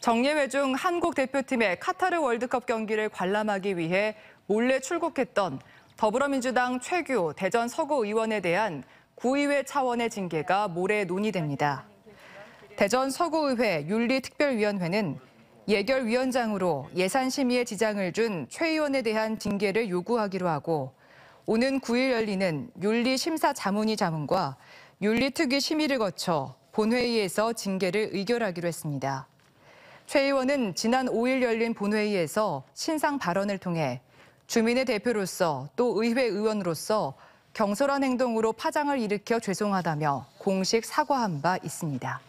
정예회 중 한국 대표팀의 카타르 월드컵 경기를 관람하기 위해 몰래 출국했던 더불어민주당 최규 대전 서구 의원에 대한 구의회 차원의 징계가 모레 논의됩니다. 대전 서구의회 윤리특별위원회는 예결위원장으로 예산심의에 지장을 준 최 의원에 대한 징계를 요구하기로 하고 오는 9일 열리는 윤리심사 자문위 자문과 윤리특위 심의를 거쳐 본회의에서 징계를 의결하기로 했습니다. 최 의원은 지난 5일 열린 본회의에서 신상 발언을 통해 주민의 대표로서 또 의회 의원으로서 경솔한 행동으로 파장을 일으켜 죄송하다며 공식 사과한 바 있습니다.